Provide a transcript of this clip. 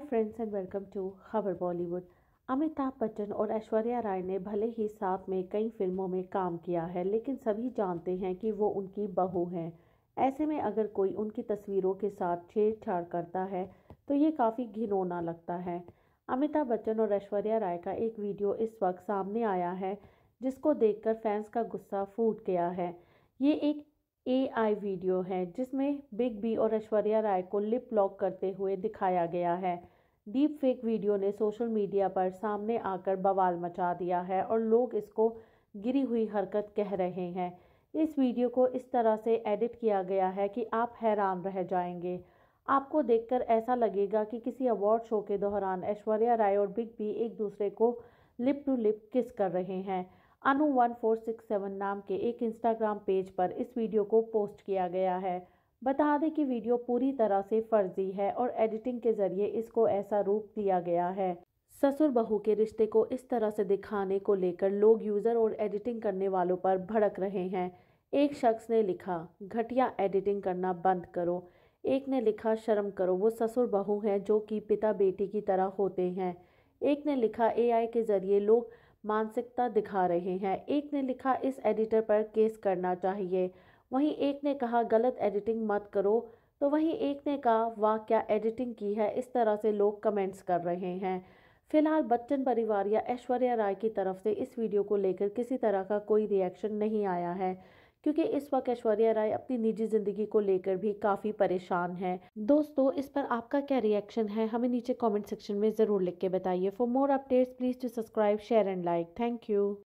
hi friends and welcome to Khabar Bollywood Amitabh Bachchan और ऐश्वर्या राय ने भले ही साथ में कई फिल्मों में काम किया है लेकिन सभी जानते हैं कि वो उनकी बहू हैं ऐसे में अगर कोई उनकी तस्वीरों के साथ छेड़छाड़ करता है तो ये काफ़ी घिनौना लगता है अमिताभ बच्चन और ऐश्वर्या राय का एक वीडियो इस वक्त सामने आया है जिसको देखकर फैंस का गुस्सा फूट गया है ये एक एआई वीडियो है जिसमें बिग बी और ऐश्वर्या राय को लिप लॉक करते हुए दिखाया गया है डीप फेक वीडियो ने सोशल मीडिया पर सामने आकर बवाल मचा दिया है और लोग इसको गिरी हुई हरकत कह रहे हैं इस वीडियो को इस तरह से एडिट किया गया है कि आप हैरान रह जाएंगे आपको देखकर ऐसा लगेगा कि किसी अवार्ड शो के दौरान ऐश्वर्या राय और बिग बी एक दूसरे को लिप टू लिप किस कर रहे हैं Anu one four six seven नाम के एक इंस्टाग्राम पेज पर इस वीडियो को पोस्ट किया गया है बता दें कि वीडियो पूरी तरह से फर्जी है और एडिटिंग के जरिए इसको ऐसा रूप दिया गया है ससुर बहू के रिश्ते को इस तरह से दिखाने को लेकर लोग यूज़र और एडिटिंग करने वालों पर भड़क रहे हैं एक शख्स ने लिखा घटिया एडिटिंग करना बंद करो एक ने लिखा शर्म करो वो ससुर बहू हैं जो कि पिता बेटी की तरह होते हैं एक ने लिखा एआई के ज़रिए लोग मानसिकता दिखा रहे हैं एक ने लिखा इस एडिटर पर केस करना चाहिए वहीं एक ने कहा गलत एडिटिंग मत करो तो वहीं एक ने कहा वाह क्या एडिटिंग की है इस तरह से लोग कमेंट्स कर रहे हैं फिलहाल बच्चन परिवार या ऐश्वर्या राय की तरफ से इस वीडियो को लेकर किसी तरह का कोई रिएक्शन नहीं आया है क्योंकि इस वक्त ऐश्वर्या राय अपनी निजी ज़िंदगी को लेकर भी काफ़ी परेशान है दोस्तों इस पर आपका क्या रिएक्शन है हमें नीचे कॉमेंट सेक्शन में ज़रूर लिख के बताइए for more updates please to subscribe share and like thank you